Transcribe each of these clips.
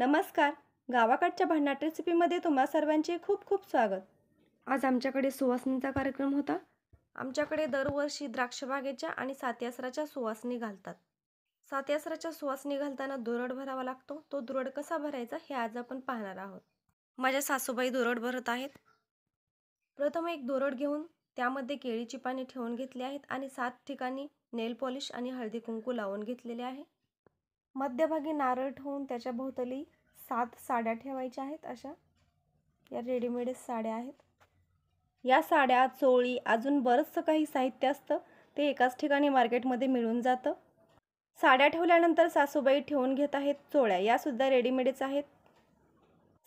नमस्कार गावाकडच्या भन्नाट रेसिपीमध्ये तुम्हा सर्वांचे खूप खूप स्वागत आज आमच्याकडे सुवासणीचा कार्यक्रम होता आमच्याकडे दरवर्षी द्राक्षबागेच्या आणि सात्यासराच्या सुवासणी घालतात सात्यासराच्या सुवासनी घालताना दुरड भरावा लागतो तो दुरड कसा भरायचा हे आज आपण पाहणार आहोत माझ्या सासूबाई दुरड भरत आहेत प्रथम एक दुरड घेऊन त्यामध्ये केळीची पाने ठेवून घेतली आहेत आणि सात ठिकाणी नेल पॉलिश आणि हळदी कुंकू लावून घेतलेले आहे मध्यभागी नारळ ठेवून त्याच्या भोवतली सात साड्या ठेवायच्या आहेत अशा या रेडीमेड साड्या आहेत या साड्या चोळी अजून बरंचसं काही साहित्य असतं ते एकाच ठिकाणी मार्केटमध्ये मिळून जातं साड्या ठेवल्यानंतर सासूबाई ठेवून घेत आहेत चोळ्या यासुद्धा रेडीमेडच आहेत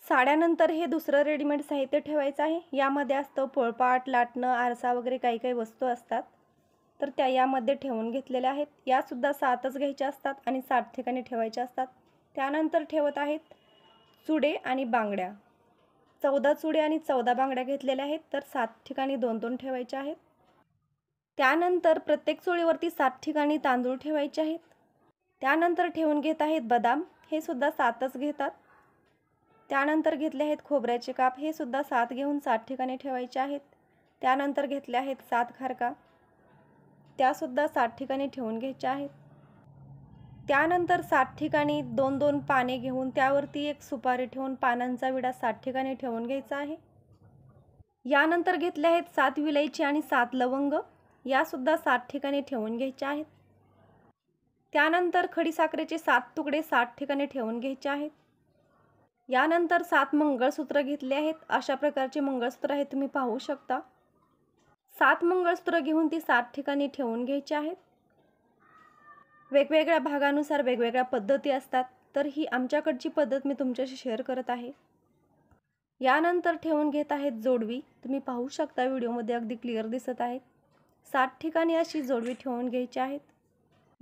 साड्यानंतर हे दुसरं रेडीमेड साहित्य ठेवायचं आहे यामध्ये असतं पोळपाट लाटणं आरसा वगैरे काही काही वस्तू असतात तर त्या यामध्ये ठेवून घेतलेल्या आहेत यासुद्धा सातच घ्यायच्या असतात आणि सात ठिकाणी ठेवायच्या असतात त्यानंतर ठेवत आहेत चुडे आणि बांगड्या चौदा चुडे आणि चौदा बांगड्या घेतलेल्या आहेत तर सात ठिकाणी दोन दोन ठेवायच्या आहेत त्यानंतर प्रत्येक चुळीवरती सात ठिकाणी तांदूळ ठेवायचे आहेत त्यानंतर ठेवून घेत आहेत बदाम हे सुद्धा सातच घेतात त्यानंतर घेतले आहेत खोबऱ्याचे काप हे सुद्धा सात घेऊन सात ठिकाणी ठेवायचे आहेत त्यानंतर घेतले आहेत सात खारका त्यासुद्धा सात ठिकाणी ठेवून घ्यायच्या आहेत त्यानंतर सात ठिकाणी दोन दोन पाने घेऊन त्यावरती एक सुपारी ठेवून पानांचा विडा सात ठिकाणी ठेवून घ्यायचा आहे यानंतर घेतल्या आहेत सात विलायची आणि सात लवंग यासुद्धा सात ठिकाणी ठेवून घ्यायच्या आहेत त्यानंतर खडीसाखरेचे सात तुकडे सात ठिकाणी ठेवून घ्यायचे आहेत यानंतर सात मंगळसूत्र घेतले आहेत अशा प्रकारचे मंगळसूत्र आहे तुम्ही पाहू शकता सात मंगळसूत्र घेऊन ती सात ठिकाणी ठेवून घ्यायची आहेत वेगवेगळ्या भागानुसार वेगवेगळ्या पद्धती असतात तर ही आमच्याकडची पद्धत मी तुमच्याशी शेअर करत आहे यानंतर ठेवून घेत आहेत जोडवी तुम्ही पाहू शकता व्हिडिओमध्ये अगदी क्लिअर दिसत आहेत सात ठिकाणी अशी जोडवी ठेवून घ्यायची आहेत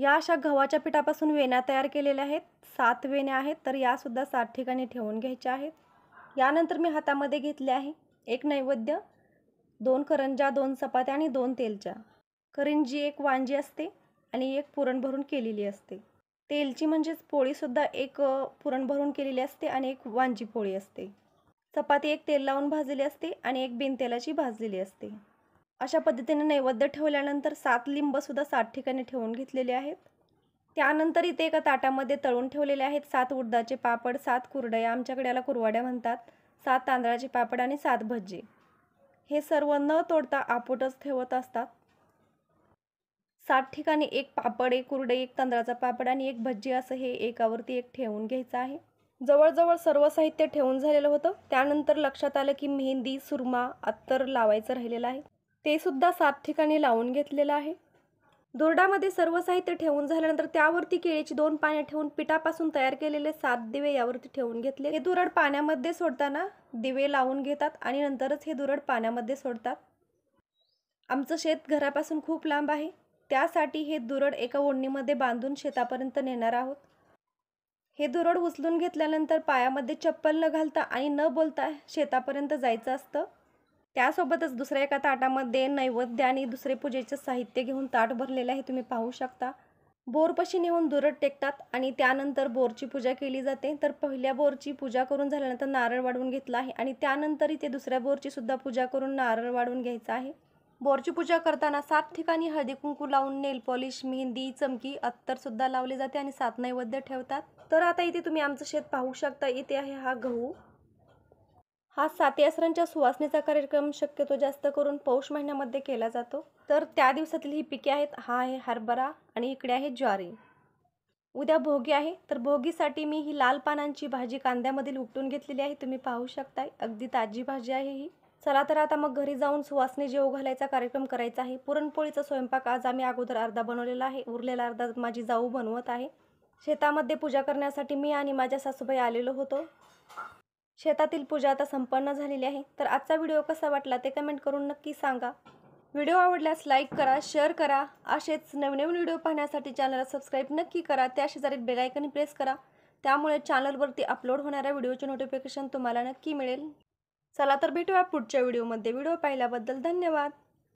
या अशा गव्हाच्या पिठापासून वेण्या तयार केलेल्या आहेत सात वेण्या आहेत तर यासुद्धा सात ठिकाणी ठेवून घ्यायच्या आहेत यानंतर मी हातामध्ये घेतले आहे एक नैवेद्य दोन करंजा दोन चपात्या आणि दोन तेलच्या करंजी एक वांजी असते आणि एक पुरण भरून केलेली असते तेलची म्हणजेच पोळीसुद्धा एक पुरण भरून केलेली असते आणि एक वांजी पोळी असते चपाती एक तेल लावून भाजलेली असते आणि एक बिनतेलाची भाजलेली असते अशा पद्धतीने नैवेद्य ठेवल्यानंतर सात लिंबसुद्धा सात ठिकाणी ठेवून घेतलेले आहेत त्यानंतर इथे एका ताटामध्ये तळून ठेवलेले आहेत सात उडदाचे पापड सात कुरडया आमच्याकडे याला कुरवाड्या म्हणतात सात तांदळाचे पापड आणि सात भज्जे हे सर्व न तोडता आपोटच ठेवत असतात सात ठिकाणी एक पापड एक कुरडे एक तांदळाचा पापड आणि एक भज्जी असं हे एकावरती एक ठेवून घ्यायचं आहे जवळजवळ सर्व साहित्य ठेवून झालेलं होतं त्यानंतर लक्षात आलं की मेहंदी सुरमा अत्तर लावायचं राहिलेलं आहे ते सुद्धा सात ठिकाणी लावून घेतलेलं आहे दोरडामध्ये सर्व साहित्य ठेवून झाल्यानंतर त्यावरती केळीची दोन पाने ठेवून पिठापासून तयार केलेले सात दिवे यावरती ठेवून घेतले हे दुरड पाण्यामध्ये सोडताना दिवे लावून घेतात आणि नंतरच हे दुरड पाण्यामध्ये सोडतात आमचं शेत घरापासून खूप लांब आहे त्यासाठी हे दुरड एका ओढणीमध्ये बांधून शेतापर्यंत नेणार आहोत हे दुरड उचलून घेतल्यानंतर पायामध्ये चप्पल न घालता आणि न बोलता शेतापर्यंत जायचं असतं त्यासोबतच दुसऱ्या एका ताटामध्ये नैवेद्य आणि दुसरे पूजेचे साहित्य घेऊन ताट भरलेले आहे तुम्ही पाहू शकता बोरपशी नेऊन दुरट टेकतात आणि त्यानंतर बोरची पूजा केली जाते तर पहिल्या बोरची पूजा करून झाल्यानंतर नारळ वाढवून घेतला आहे आणि त्यानंतर इथे दुसऱ्या बोरची सुद्धा पूजा करून नारळ वाढवून घ्यायचा आहे बोरची पूजा करताना सात ठिकाणी हळदी कुंकू लावून नेल पॉलिश मेहंदी चमकी अत्तरसुद्धा लावले जाते आणि सात नैवेद्य ठेवतात तर आता इथे तुम्ही आमचं शेत पाहू शकता इथे आहे हा गहू हा साती आसरांच्या सुवासनेचा कार्यक्रम शक्यतो जास्त करून पौष महिन्यामध्ये केला जातो तर त्या दिवसातील ही पिके आहेत हा आहे हरभरा आणि इकडे आहे ज्वारी उद्या भोगी आहे तर भोगीसाठी मी ही लाल पानांची भाजी कांद्यामधील उपटून घेतलेली आहे तुम्ही पाहू शकताय अगदी ताजी भाजी आहे ही चला तर आता मग घरी जाऊन सुवासने जेव घालायचा कार्यक्रम करायचा आहे पुरणपोळीचा स्वयंपाक आज आम्ही अगोदर अर्धा बनवलेला आहे उरलेला अर्धा माझी जाऊ बनवत आहे शेतामध्ये पूजा करण्यासाठी मी आणि माझ्या सासूबाई आलेलो होतो शेतातील पूजा आता संपन्न झालेली आहे तर आजचा व्हिडिओ कसा वाटला ते कमेंट करून नक्की सांगा व्हिडिओ आवडल्यास लाईक करा शेअर करा असेच नवीन व्हिडिओ पाहण्यासाठी चॅनलला सबस्क्राईब नक्की करा त्या शेजारी बेलायकन प्रेस करा त्यामुळे चॅनलवरती अपलोड होणाऱ्या व्हिडिओचे नोटिफिकेशन तुम्हाला नक्की मिळेल चला तर भेटूया पुढच्या व्हिडिओमध्ये व्हिडिओ पाहिल्याबद्दल धन्यवाद